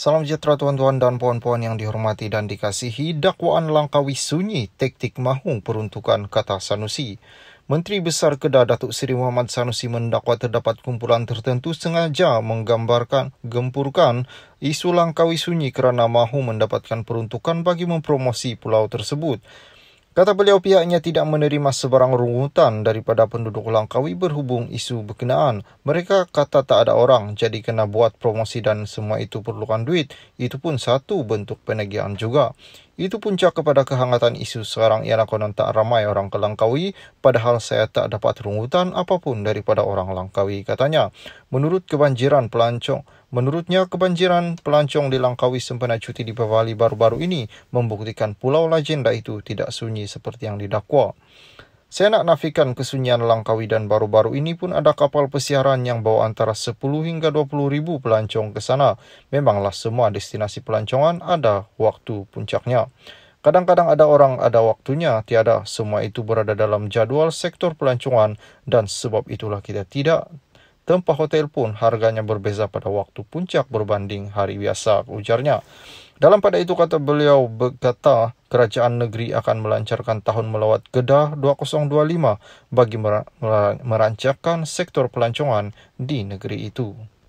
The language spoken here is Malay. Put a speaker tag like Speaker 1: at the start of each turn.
Speaker 1: Salam sejahtera tuan-tuan dan puan-puan yang dihormati dan dikasihi dakwaan langkawi sunyi taktik mahu peruntukan kata Sanusi. Menteri Besar Kedah Datuk Seri Muhammad Sanusi mendakwa terdapat kumpulan tertentu sengaja menggambarkan gempurkan isu langkawi sunyi kerana mahu mendapatkan peruntukan bagi mempromosi pulau tersebut. Kata beliau pihaknya tidak menerima sebarang rungutan daripada penduduk Langkawi berhubung isu berkenaan. Mereka kata tak ada orang jadi kena buat promosi dan semua itu perlukan duit. Itu pun satu bentuk penegian juga. Itu puncak kepada kehangatan isu sekarang yang konon tak ramai orang ke Langkawi padahal saya tak dapat rungutan apapun daripada orang Langkawi katanya. Menurut kebanjiran pelancong, Menurutnya, kebanjiran pelancong di Langkawi sempena cuti di Bali baru-baru ini membuktikan pulau legenda itu tidak sunyi seperti yang didakwa. Saya nak nafikan kesunyian Langkawi dan baru-baru ini pun ada kapal pesiaran yang bawa antara 10 hingga 20 ribu pelancong ke sana. Memanglah semua destinasi pelancongan ada waktu puncaknya. Kadang-kadang ada orang ada waktunya, tiada. Semua itu berada dalam jadual sektor pelancongan dan sebab itulah kita tidak Tempah hotel pun harganya berbeza pada waktu puncak berbanding hari biasa, ujarnya. Dalam pada itu kata beliau berkata kerajaan negeri akan melancarkan tahun melawat Kedah 2025 bagi merancangkan sektor pelancongan di negeri itu.